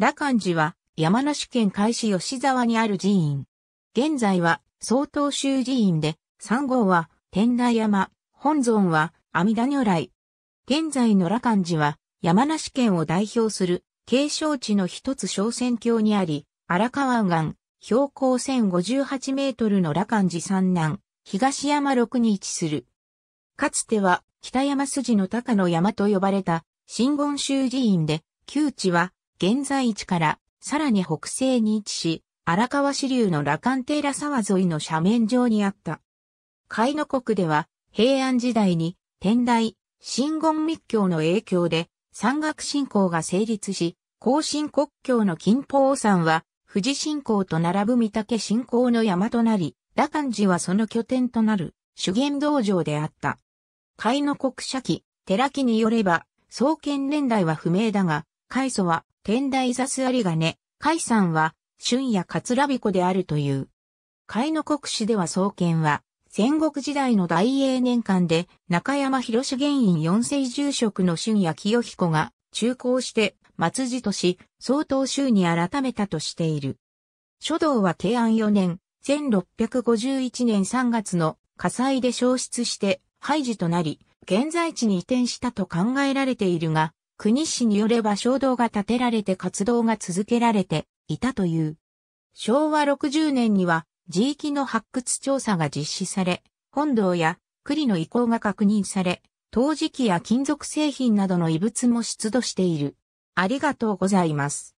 羅漢寺は山梨県海市吉沢にある寺院。現在は曹洞宗寺院で、三号は天台山、本尊は阿弥陀如来。現在の羅漢寺は山梨県を代表する景勝地の一つ小仙峡にあり、荒川岸、標高1058メートルの羅漢寺三南、東山六に位置する。かつては北山筋の高野山と呼ばれた新言宗寺院で、旧地は現在位置からさらに北西に位置し、荒川支流の羅漢寺テーラ沢沿いの斜面上にあった。海の国では平安時代に天台、真言密教の影響で山岳信仰が成立し、後進国境の近峰山は富士信仰と並ぶ御岳信仰の山となり、羅漢寺はその拠点となる修験道場であった。海の国社記、寺記によれば、創建年代は不明だが、海祖は天台座すありがね、海山は春夜桂彦であるという。海の国史では創建は、戦国時代の大英年間で中山広原院四世住職の春夜清彦が中高して松寺とし、総統州に改めたとしている。書道は慶安4年、1651年3月の火災で消失して廃寺となり、現在地に移転したと考えられているが、国市によれば衝動が立てられて活動が続けられていたという。昭和60年には地域の発掘調査が実施され、本堂や栗の遺構が確認され、陶磁器や金属製品などの遺物も出土している。ありがとうございます。